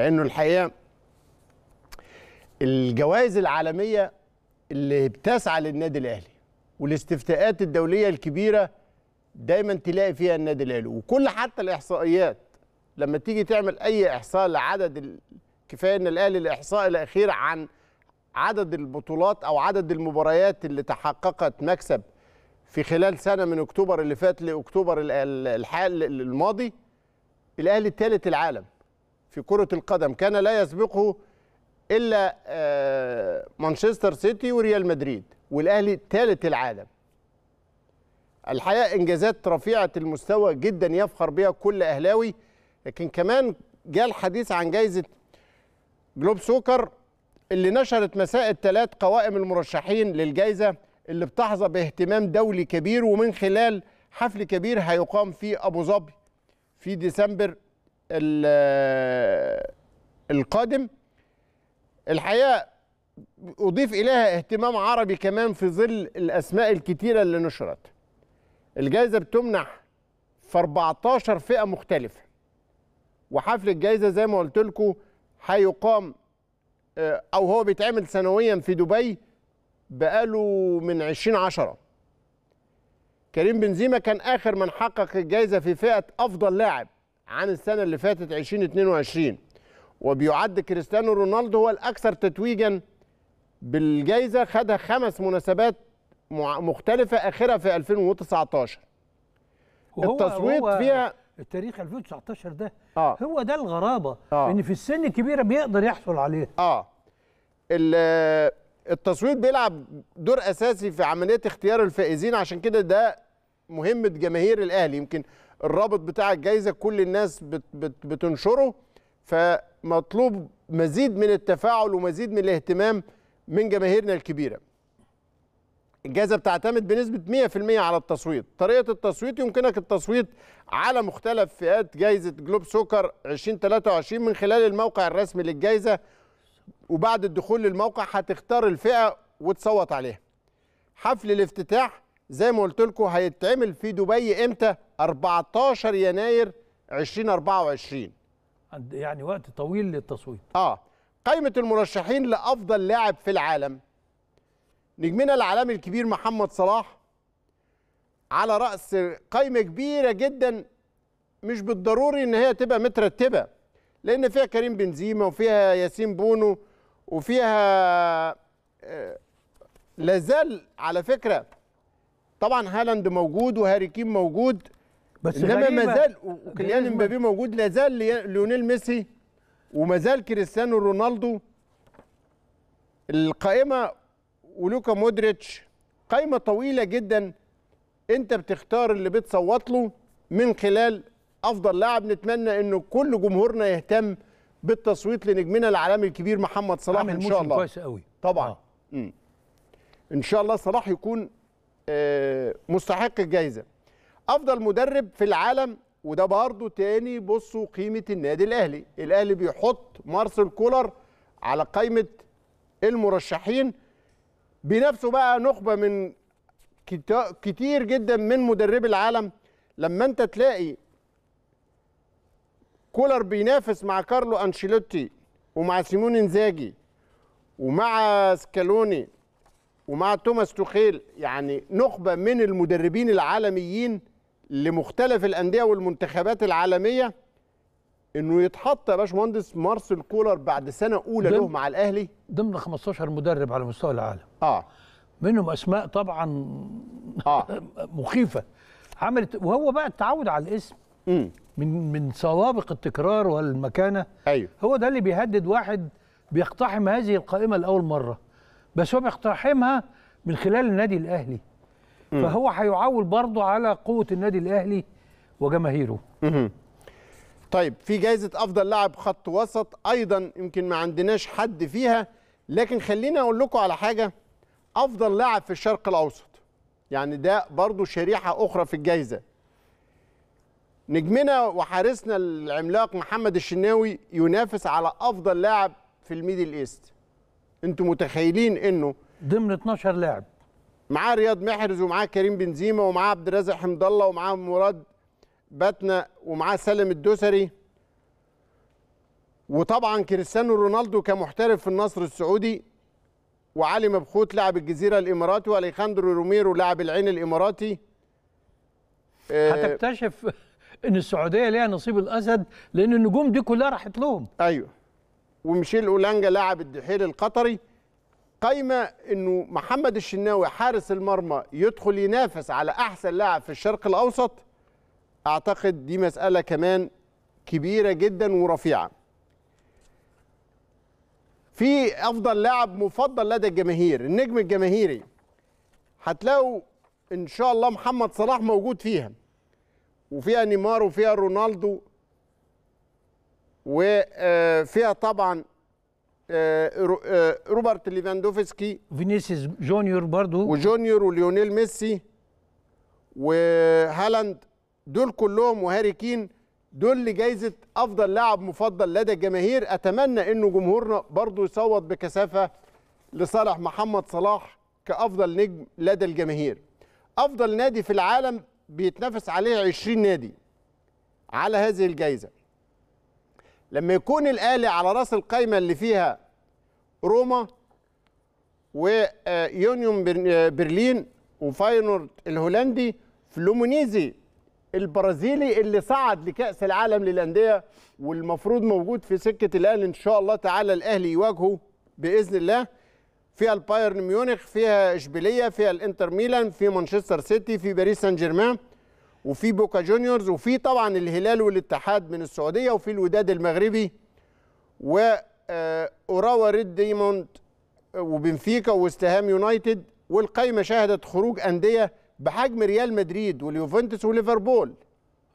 لانه الحقيقه الجوائز العالميه اللي بتسعى للنادي الاهلي والاستفتاءات الدوليه الكبيره دايما تلاقي فيها النادي الاهلي وكل حتى الاحصائيات لما تيجي تعمل اي احصاء لعدد كفايه ان الاهلي الاحصاء الاخير عن عدد البطولات او عدد المباريات اللي تحققت مكسب في خلال سنه من اكتوبر اللي فات لاكتوبر الحال الماضي الاهلي الثالث العالم في كرة القدم كان لا يسبقه إلا آه، مانشستر سيتي وريال مدريد والأهلي ثالث العالم الحقيقة إنجازات رفيعة المستوى جدا يفخر بها كل أهلاوي لكن كمان جاء الحديث عن جايزة جلوب سوكر اللي نشرت مساء الثلاث قوائم المرشحين للجائزة اللي بتحظى باهتمام دولي كبير ومن خلال حفل كبير هيقام في أبو ظبي في ديسمبر القادم الحقيقه اضيف اليها اهتمام عربي كمان في ظل الاسماء الكتيره اللي نشرت الجائزه بتمنح في 14 فئه مختلفه وحفل الجائزه زي ما قلت لكم هيقام آه، او هو بيتعمل سنويا في دبي بقاله من 20 10 كريم بنزيما كان اخر من حقق الجائزه في فئه افضل لاعب عن السنه اللي فاتت 2022 وبيعد كريستيانو رونالدو هو الاكثر تتويجا بالجائزه خدها خمس مناسبات مختلفه اخرها في 2019 التصويت هو فيها التاريخ 2019 ده آه. هو ده الغرابه آه. ان في السن الكبيره بيقدر يحصل عليها اه التصويت بيلعب دور اساسي في عمليه اختيار الفائزين عشان كده ده مهمه جماهير الاهلي يمكن الرابط بتاع الجايزه كل الناس بت بت بتنشره فمطلوب مزيد من التفاعل ومزيد من الاهتمام من جماهيرنا الكبيره الجائزه بتعتمد بنسبه 100% على التصويت طريقه التصويت يمكنك التصويت على مختلف فئات جائزه جلوب سوكر 2023 من خلال الموقع الرسمي للجائزه وبعد الدخول للموقع هتختار الفئه وتصوت عليها حفل الافتتاح زي ما قلت لكم هيتعمل في دبي امتى 14 يناير 2024 يعني وقت طويل للتصويت اه قائمه المرشحين لافضل لاعب في العالم نجمنا العالمي الكبير محمد صلاح على راس قائمه كبيره جدا مش بالضروري ان هي تبقى مترتبه لان فيها كريم بنزيما وفيها ياسين بونو وفيها آه، لازال على فكره طبعا هالاند موجود وهاري كين موجود بس انما ما زال وكليان امبابي موجود لا زال ليونيل ميسي وما زال كريستيانو رونالدو القائمه ولوكا مودريتش قائمه طويله جدا انت بتختار اللي بتصوت له من خلال افضل لاعب نتمنى انه كل جمهورنا يهتم بالتصويت لنجمنا العالمي الكبير محمد صلاح ان شاء الله كويس قوي طبعا آه. ان شاء الله صلاح يكون آه، مستحق الجائزه افضل مدرب في العالم وده برضه تاني بصوا قيمه النادي الاهلي الاهلي بيحط مارسيل كولر على قائمه المرشحين بنفسه بقى نخبه من كتير جدا من مدربي العالم لما انت تلاقي كولر بينافس مع كارلو انشيلوتي ومع سيمون انزاجي ومع سكالوني ومع توماس توخيل يعني نخبه من المدربين العالميين لمختلف الانديه والمنتخبات العالميه انه يتحط يا باشمهندس مارسيل كولر بعد سنه اولى له مع الاهلي ضمن 15 مدرب على مستوى العالم اه منهم اسماء طبعا آه. مخيفه عملت وهو بقى اتعود على الاسم مم. من من سوابق التكرار والمكانه ايوه هو ده اللي بيهدد واحد بيقتحم هذه القائمه لاول مره بس هو بيقتحمها من خلال النادي الاهلي مم. فهو هيعول برضه على قوه النادي الاهلي وجماهيره مم. طيب في جائزه افضل لاعب خط وسط ايضا يمكن ما عندناش حد فيها لكن خليني اقول لكم على حاجه افضل لاعب في الشرق الاوسط يعني ده برضه شريحه اخرى في الجائزه نجمنا وحارسنا العملاق محمد الشناوي ينافس على افضل لاعب في الميدل ايست انتم متخيلين انه ضمن 12 لاعب معاه رياض محرز ومعاه كريم بنزيما ومعاه عبد الرازق حمد الله ومعاه مراد باتنا ومعاه سالم الدوسري وطبعا كريستيانو رونالدو كمحترف في النصر السعودي وعلي مبخوت لاعب الجزيره الاماراتي واليخاندرو روميرو لاعب العين الاماراتي آه، هتكتشف ان السعوديه ليها نصيب الاسد لان النجوم دي كلها راحت لهم ايوه وميشيل اولانجا لاعب الدحيل القطري قايمه انه محمد الشناوي حارس المرمى يدخل ينافس على احسن لاعب في الشرق الاوسط اعتقد دي مساله كمان كبيره جدا ورفيعه في افضل لاعب مفضل لدى الجماهير النجم الجماهيري هتلاقوا ان شاء الله محمد صلاح موجود فيها وفيها نيمار وفيها رونالدو وفيها طبعا آه، آه، روبرت ليفاندوفسكي فينيسيوس جونيور برضو وجونيور وليونيل ميسي وهالاند دول كلهم وهاري كين دول لجائزه افضل لاعب مفضل لدى الجماهير اتمنى انه جمهورنا برضو يصوت بكثافه لصالح محمد صلاح كافضل نجم لدى الجماهير افضل نادي في العالم بيتنافس عليه 20 نادي على هذه الجائزه لما يكون الاهلي على راس القايمه اللي فيها روما ويونيون آه، آه، برلين وفاينورد الهولندي فلومونيزي البرازيلي اللي صعد لكاس العالم للانديه والمفروض موجود في سكه الاهلي ان شاء الله تعالى الاهلي يواجهه باذن الله فيها البايرن ميونخ فيها اشبيليه فيها الانتر ميلان في مانشستر سيتي في باريس سان جيرمان وفي بوكا جونيورز وفي طبعا الهلال والاتحاد من السعوديه وفي الوداد المغربي و آه، اوراوا ريد ديموند وبنفيكا واستهام يونايتد والقايمه شهدت خروج انديه بحجم ريال مدريد واليوفنتوس وليفربول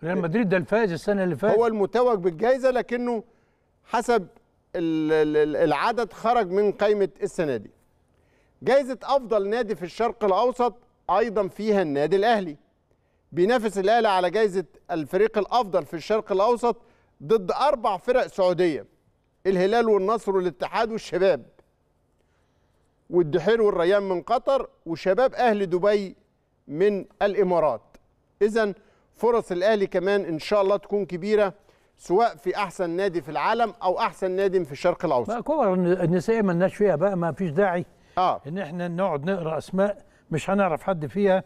ريال مدريد ده الفائز السنه اللي فاتت هو المتوج بالجائزه لكنه حسب العدد خرج من قائمه السنه دي جائزه افضل نادي في الشرق الاوسط ايضا فيها النادي الاهلي بينافس الاهلي على جائزه الفريق الافضل في الشرق الاوسط ضد اربع فرق سعوديه الهلال والنصر والاتحاد والشباب والدحير والريان من قطر وشباب اهل دبي من الامارات اذا فرص الاهلي كمان ان شاء الله تكون كبيره سواء في احسن نادي في العالم او احسن نادي في الشرق الاوسط بقى كور النسائيه مالناش فيها بقى ما فيش داعي آه. ان احنا نقعد نقرا اسماء مش هنعرف حد فيها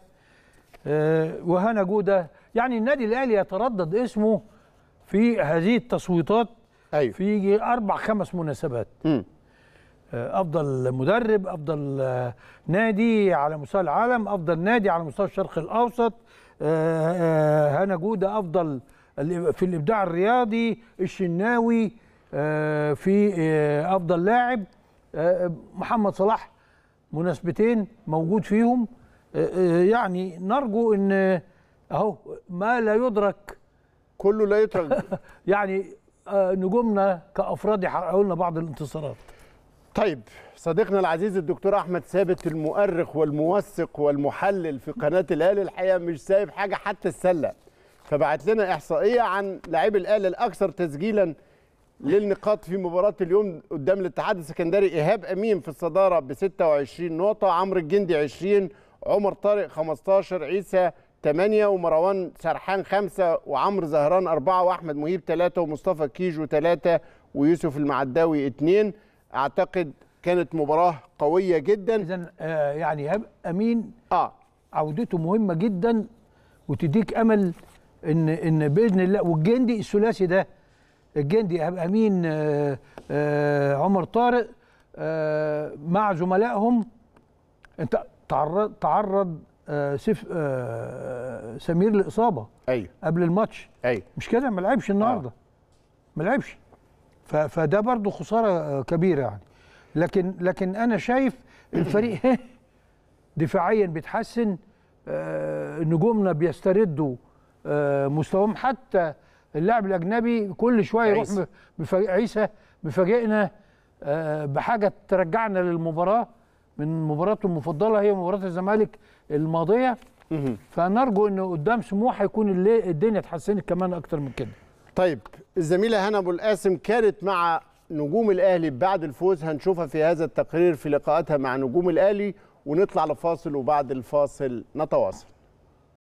آه، وهنا جوده يعني النادي الاهلي يتردد اسمه في هذه التصويتات أيوه. في اربع خمس مناسبات م. آه، افضل مدرب افضل آه، نادي على مستوى العالم افضل نادي على مستوى الشرق الاوسط هنا جوده افضل في الابداع الرياضي الشناوي في افضل لاعب محمد صلاح مناسبتين موجود فيهم آه، آه، يعني نرجو ان اهو ما لا يدرك كله لا يدرك يعني آه، نجومنا كافراد يحققوا لنا بعض الانتصارات طيب صديقنا العزيز الدكتور احمد ثابت المؤرخ والموثق والمحلل في قناه الاهلي الحقيقه مش سايب حاجه حتى السله فبعت لنا احصائيه عن لاعبي الاهلي الاكثر تسجيلا للنقاط في مباراه اليوم قدام الاتحاد السكندري ايهاب امين في الصداره ب 26 نقطه عمرو الجندي 20 عمر طارق 15 عيسى 8 ومروان سرحان 5 وعمرو زهران 4 واحمد مهيب 3 ومصطفى كيجو 3 ويوسف المعداوي 2 اعتقد كانت مباراه قويه جدا اذا آه، يعني امين اه عودته مهمه جدا وتديك امل ان ان باذن الله والجندي الثلاثي ده الجندي امين آه آه عمر طارق آه مع زملائهم انت تعرض تعرض آه، سيف آه، سمير لاصابه ايوه قبل الماتش ايوه مش كده ما لعبش النهارده آه. ما لعبش فده برضه خساره كبيره يعني لكن لكن انا شايف الفريق دفاعيا بيتحسن نجومنا بيستردوا مستواهم حتى اللاعب الاجنبي كل شويه يروح عيسى مفاجئنا بحاجه ترجعنا للمباراه من مباراته المفضله هي مباراه الزمالك الماضيه فنرجو ان قدام سموحه يكون الدنيا اتحسنت كمان اكتر من كده طيب الزميله هنا ابو القاسم كانت مع نجوم الاهلي بعد الفوز هنشوفها في هذا التقرير في لقاءاتها مع نجوم الاهلي ونطلع لفاصل وبعد الفاصل نتواصل